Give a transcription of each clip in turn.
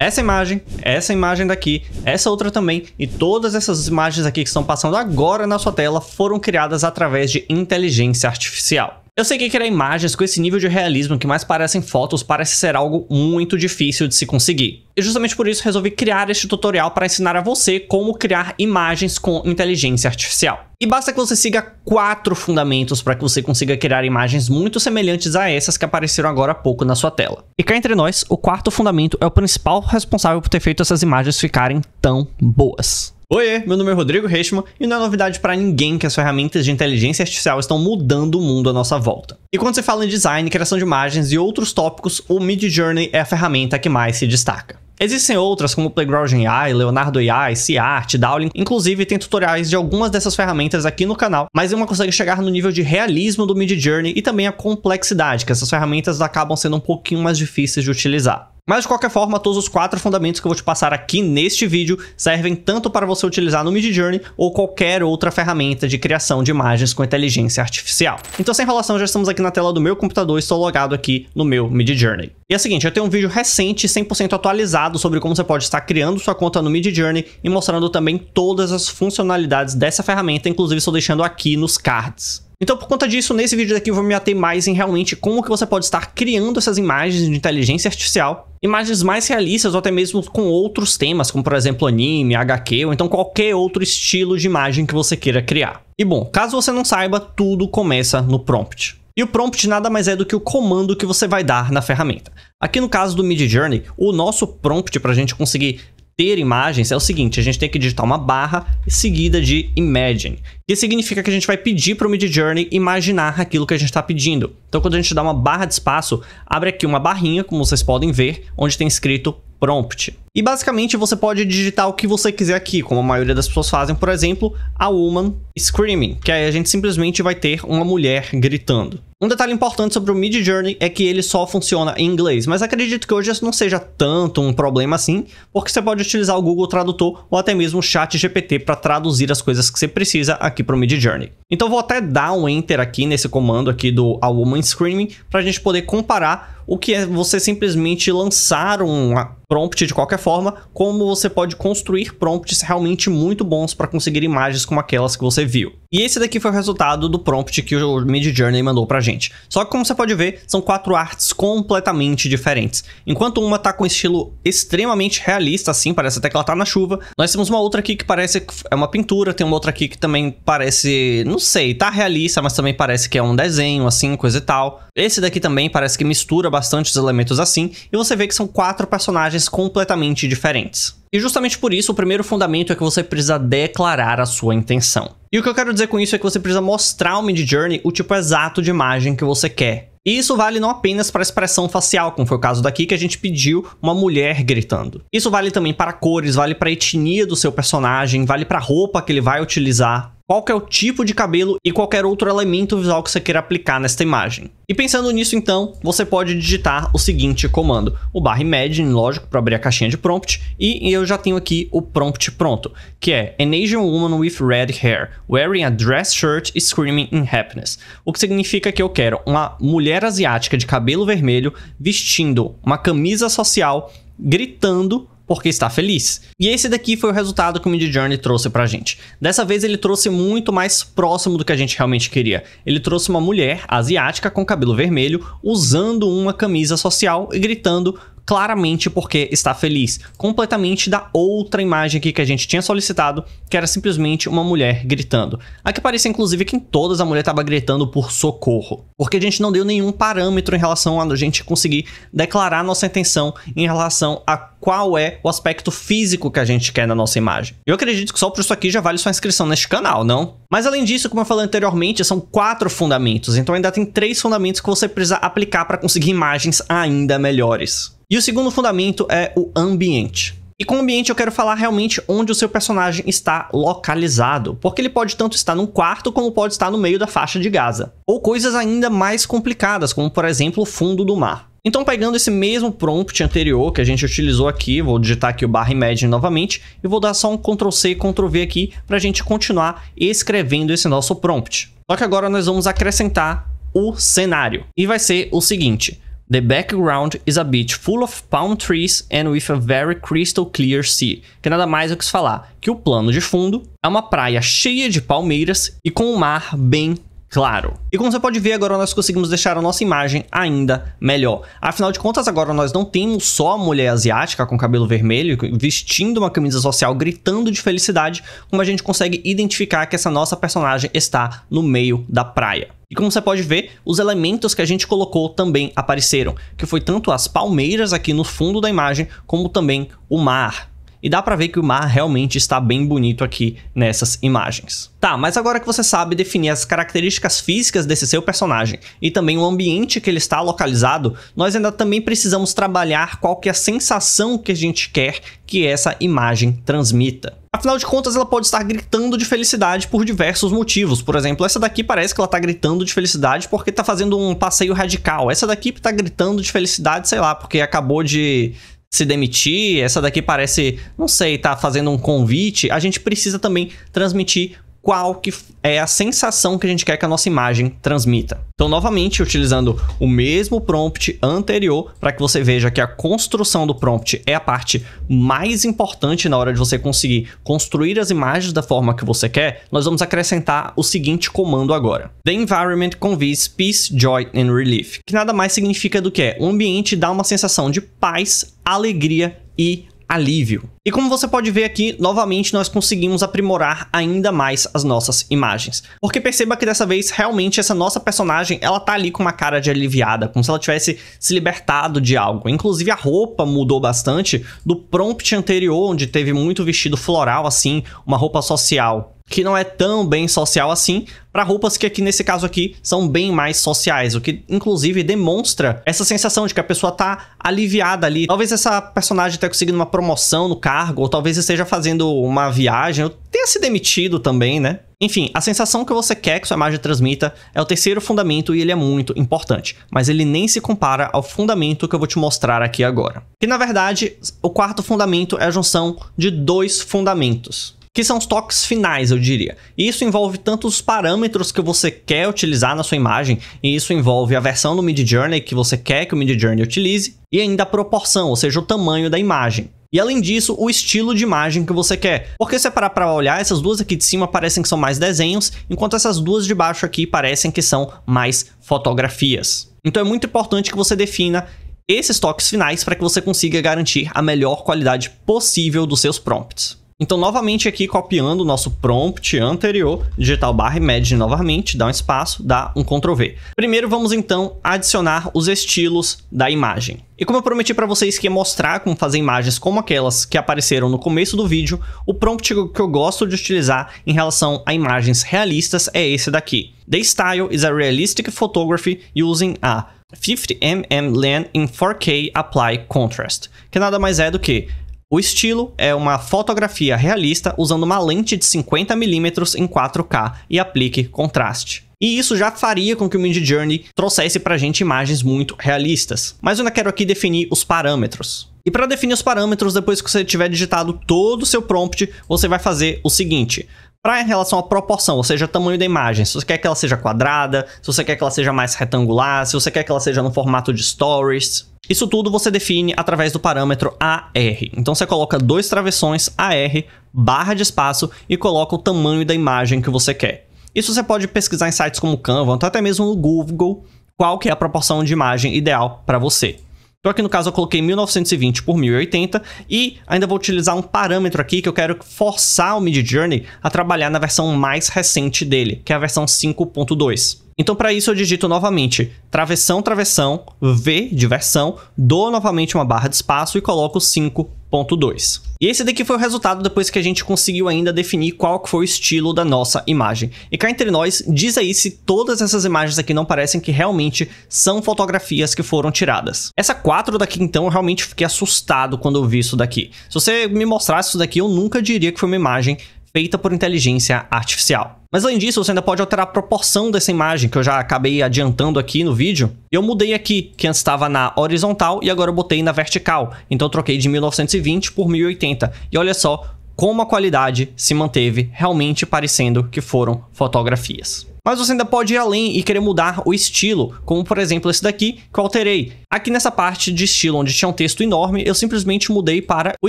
essa imagem, essa imagem daqui, essa outra também e todas essas imagens aqui que estão passando agora na sua tela foram criadas através de inteligência artificial. Eu sei que criar imagens com esse nível de realismo que mais parecem fotos parece ser algo muito difícil de se conseguir. E justamente por isso resolvi criar este tutorial para ensinar a você como criar imagens com inteligência artificial. E basta que você siga quatro fundamentos para que você consiga criar imagens muito semelhantes a essas que apareceram agora há pouco na sua tela. E cá entre nós, o quarto fundamento é o principal responsável por ter feito essas imagens ficarem tão boas. Oiê, meu nome é Rodrigo Reisman e não é novidade para ninguém que as ferramentas de inteligência artificial estão mudando o mundo à nossa volta. E quando se fala em design, criação de imagens e outros tópicos, o Midjourney é a ferramenta que mais se destaca. Existem outras como Playground AI, Leonardo AI, Art, Dowling, inclusive tem tutoriais de algumas dessas ferramentas aqui no canal, mas uma consegue chegar no nível de realismo do Midjourney e também a complexidade, que essas ferramentas acabam sendo um pouquinho mais difíceis de utilizar. Mas de qualquer forma, todos os quatro fundamentos que eu vou te passar aqui neste vídeo servem tanto para você utilizar no Midjourney ou qualquer outra ferramenta de criação de imagens com inteligência artificial. Então sem enrolação, já estamos aqui na tela do meu computador e estou logado aqui no meu Midjourney. E é o seguinte, eu tenho um vídeo recente 100% atualizado sobre como você pode estar criando sua conta no Midjourney e mostrando também todas as funcionalidades dessa ferramenta, inclusive estou deixando aqui nos cards. Então, por conta disso, nesse vídeo daqui eu vou me ater mais em realmente como que você pode estar criando essas imagens de inteligência artificial, imagens mais realistas ou até mesmo com outros temas, como por exemplo anime, HQ ou então qualquer outro estilo de imagem que você queira criar. E bom, caso você não saiba, tudo começa no prompt. E o prompt nada mais é do que o comando que você vai dar na ferramenta. Aqui no caso do Mid Journey, o nosso prompt para a gente conseguir ter imagens é o seguinte: a gente tem que digitar uma barra seguida de imagine, que significa que a gente vai pedir para o Midjourney imaginar aquilo que a gente está pedindo. Então, quando a gente dá uma barra de espaço, abre aqui uma barrinha, como vocês podem ver, onde tem escrito prompt. E basicamente você pode digitar o que você quiser aqui, como a maioria das pessoas fazem, por exemplo, a woman screaming, que aí a gente simplesmente vai ter uma mulher gritando. Um detalhe importante sobre o Mid Journey é que ele só funciona em inglês, mas acredito que hoje isso não seja tanto um problema assim, porque você pode utilizar o Google Tradutor ou até mesmo o Chat GPT para traduzir as coisas que você precisa aqui para o Mid Journey. Então vou até dar um enter aqui nesse comando aqui do a woman screaming para a gente poder comparar o que é você simplesmente lançar um prompt de qualquer forma, como você pode construir prompts realmente muito bons para conseguir imagens como aquelas que você viu. E esse daqui foi o resultado do prompt que o Mid Journey mandou pra gente. Só que como você pode ver, são quatro artes completamente diferentes. Enquanto uma tá com um estilo extremamente realista, assim, parece até que ela tá na chuva, nós temos uma outra aqui que parece que é uma pintura, tem uma outra aqui que também parece, não sei, tá realista, mas também parece que é um desenho, assim, coisa e tal. Esse daqui também parece que mistura bastante os elementos assim, e você vê que são quatro personagens completamente diferentes. E justamente por isso, o primeiro fundamento é que você precisa declarar a sua intenção. E o que eu quero dizer com isso é que você precisa mostrar ao Midjourney o tipo exato de imagem que você quer. E isso vale não apenas para expressão facial, como foi o caso daqui que a gente pediu uma mulher gritando. Isso vale também para cores, vale para a etnia do seu personagem, vale para a roupa que ele vai utilizar qual é o tipo de cabelo e qualquer outro elemento visual que você queira aplicar nesta imagem. E pensando nisso então, você pode digitar o seguinte comando, o barra imagine, lógico, para abrir a caixinha de prompt, e eu já tenho aqui o prompt pronto, que é An Asian woman with red hair, wearing a dress shirt screaming in happiness. O que significa que eu quero uma mulher asiática de cabelo vermelho vestindo uma camisa social gritando porque está feliz. E esse daqui foi o resultado que o Midjourney trouxe pra gente. Dessa vez ele trouxe muito mais próximo do que a gente realmente queria. Ele trouxe uma mulher asiática com cabelo vermelho usando uma camisa social e gritando claramente porque está feliz, completamente da outra imagem aqui que a gente tinha solicitado, que era simplesmente uma mulher gritando. Aqui parecia inclusive que em todas a mulher estava gritando por socorro, porque a gente não deu nenhum parâmetro em relação a gente conseguir declarar nossa intenção em relação a qual é o aspecto físico que a gente quer na nossa imagem. Eu acredito que só por isso aqui já vale sua inscrição neste canal, não? Mas além disso, como eu falei anteriormente, são quatro fundamentos, então ainda tem três fundamentos que você precisa aplicar para conseguir imagens ainda melhores. E o segundo fundamento é o ambiente. E com o ambiente eu quero falar realmente onde o seu personagem está localizado, porque ele pode tanto estar num quarto como pode estar no meio da faixa de Gaza, ou coisas ainda mais complicadas, como por exemplo o fundo do mar. Então pegando esse mesmo prompt anterior que a gente utilizou aqui, vou digitar aqui o barra imagine novamente e vou dar só um Ctrl C e Ctrl V aqui para a gente continuar escrevendo esse nosso prompt. Só que agora nós vamos acrescentar o cenário e vai ser o seguinte, The background is a beach full of palm trees and with a very crystal clear sea. Que nada mais eu é quis falar que o plano de fundo é uma praia cheia de palmeiras e com o um mar bem claro. E como você pode ver, agora nós conseguimos deixar a nossa imagem ainda melhor. Afinal de contas, agora nós não temos só a mulher asiática com cabelo vermelho, vestindo uma camisa social, gritando de felicidade, como a gente consegue identificar que essa nossa personagem está no meio da praia. E como você pode ver, os elementos que a gente colocou também apareceram, que foi tanto as palmeiras aqui no fundo da imagem, como também o mar. E dá para ver que o mar realmente está bem bonito aqui nessas imagens. Tá, mas agora que você sabe definir as características físicas desse seu personagem e também o ambiente que ele está localizado, nós ainda também precisamos trabalhar qual que é a sensação que a gente quer que essa imagem transmita. Afinal de contas, ela pode estar gritando de felicidade por diversos motivos. Por exemplo, essa daqui parece que ela está gritando de felicidade porque está fazendo um passeio radical. Essa daqui está gritando de felicidade, sei lá, porque acabou de se demitir, essa daqui parece, não sei, tá fazendo um convite. A gente precisa também transmitir qual que é a sensação que a gente quer que a nossa imagem transmita. Então, novamente, utilizando o mesmo prompt anterior para que você veja que a construção do prompt é a parte mais importante na hora de você conseguir construir as imagens da forma que você quer, nós vamos acrescentar o seguinte comando agora. The environment conveys peace, joy and relief, que nada mais significa do que é, o ambiente dá uma sensação de paz, alegria e alívio. E como você pode ver aqui, novamente nós conseguimos aprimorar ainda mais as nossas imagens. Porque perceba que dessa vez, realmente, essa nossa personagem, ela tá ali com uma cara de aliviada, como se ela tivesse se libertado de algo. Inclusive a roupa mudou bastante do prompt anterior, onde teve muito vestido floral, assim, uma roupa social que não é tão bem social assim, para roupas que aqui nesse caso aqui são bem mais sociais, o que inclusive demonstra essa sensação de que a pessoa tá aliviada ali. Talvez essa personagem tenha conseguido uma promoção no cargo, ou talvez esteja fazendo uma viagem, ou tenha se demitido também, né? Enfim, a sensação que você quer que sua imagem transmita é o terceiro fundamento e ele é muito importante, mas ele nem se compara ao fundamento que eu vou te mostrar aqui agora. Que na verdade, o quarto fundamento é a junção de dois fundamentos que são os toques finais, eu diria. E isso envolve tanto os parâmetros que você quer utilizar na sua imagem, e isso envolve a versão do Midjourney que você quer que o Midjourney utilize, e ainda a proporção, ou seja, o tamanho da imagem. E além disso, o estilo de imagem que você quer. Porque se parar para olhar, essas duas aqui de cima parecem que são mais desenhos, enquanto essas duas de baixo aqui parecem que são mais fotografias. Então é muito importante que você defina esses toques finais para que você consiga garantir a melhor qualidade possível dos seus prompts. Então, novamente aqui, copiando o nosso prompt anterior, digital barra imagine novamente, dá um espaço, dá um Ctrl V. Primeiro, vamos então adicionar os estilos da imagem. E como eu prometi para vocês que ia mostrar como fazer imagens como aquelas que apareceram no começo do vídeo, o prompt que eu gosto de utilizar em relação a imagens realistas é esse daqui. The style is a realistic photography using a 50mm lens in 4K apply contrast, que nada mais é do que o estilo é uma fotografia realista usando uma lente de 50mm em 4K e aplique contraste. E isso já faria com que o Mid Journey trouxesse pra gente imagens muito realistas. Mas eu ainda quero aqui definir os parâmetros. E para definir os parâmetros, depois que você tiver digitado todo o seu prompt, você vai fazer o seguinte. Para em relação à proporção, ou seja, tamanho da imagem, se você quer que ela seja quadrada, se você quer que ela seja mais retangular, se você quer que ela seja no formato de stories, isso tudo você define através do parâmetro AR. Então você coloca dois travessões AR, barra de espaço e coloca o tamanho da imagem que você quer. Isso você pode pesquisar em sites como Canva, ou então até mesmo no Google, qual que é a proporção de imagem ideal para você. Então aqui no caso eu coloquei 1920 por 1080 e ainda vou utilizar um parâmetro aqui que eu quero forçar o Midjourney a trabalhar na versão mais recente dele, que é a versão 5.2. Então, para isso, eu digito novamente travessão, travessão, V, diversão, dou novamente uma barra de espaço e coloco 5.2. E esse daqui foi o resultado depois que a gente conseguiu ainda definir qual foi o estilo da nossa imagem. E cá entre nós, diz aí se todas essas imagens aqui não parecem que realmente são fotografias que foram tiradas. Essa 4 daqui então, eu realmente fiquei assustado quando eu vi isso daqui. Se você me mostrasse isso daqui, eu nunca diria que foi uma imagem feita por inteligência artificial. Mas além disso, você ainda pode alterar a proporção dessa imagem, que eu já acabei adiantando aqui no vídeo. Eu mudei aqui, que antes estava na horizontal e agora eu botei na vertical. Então eu troquei de 1920 por 1080. E olha só como a qualidade se manteve realmente parecendo que foram fotografias. Mas você ainda pode ir além e querer mudar o estilo, como por exemplo esse daqui que eu alterei. Aqui nessa parte de estilo onde tinha um texto enorme, eu simplesmente mudei para o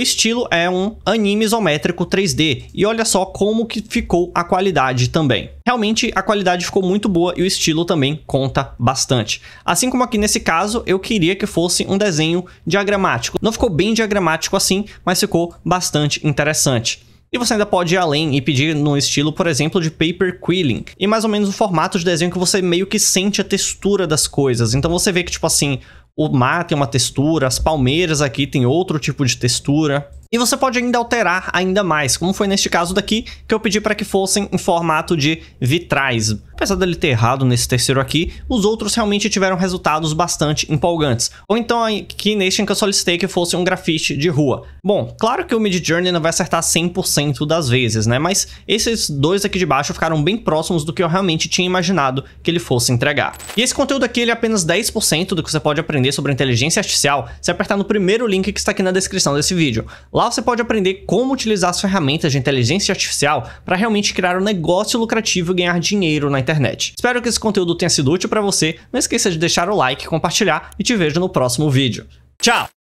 estilo é um anime isométrico 3D. E olha só como que ficou a qualidade também. Realmente a qualidade ficou muito boa e o estilo também conta bastante. Assim como aqui nesse caso, eu queria que fosse um desenho diagramático. Não ficou bem diagramático assim, mas ficou bastante interessante. E você ainda pode ir além e pedir num estilo, por exemplo, de paper quilling. E mais ou menos o formato de desenho que você meio que sente a textura das coisas. Então você vê que, tipo assim, o mar tem uma textura, as palmeiras aqui tem outro tipo de textura. E você pode ainda alterar ainda mais, como foi neste caso daqui, que eu pedi para que fossem em formato de vitrais. Apesar dele ter errado nesse terceiro aqui, os outros realmente tiveram resultados bastante empolgantes. Ou então aqui neste em que eu solicitei que fosse um grafite de rua. Bom, claro que o Mid Journey não vai acertar 100% das vezes, né? Mas esses dois aqui de baixo ficaram bem próximos do que eu realmente tinha imaginado que ele fosse entregar. E esse conteúdo aqui ele é apenas 10% do que você pode aprender sobre inteligência artificial se apertar no primeiro link que está aqui na descrição desse vídeo. Lá Lá você pode aprender como utilizar as ferramentas de inteligência artificial para realmente criar um negócio lucrativo e ganhar dinheiro na internet. Espero que esse conteúdo tenha sido útil para você. Não esqueça de deixar o like, compartilhar e te vejo no próximo vídeo. Tchau!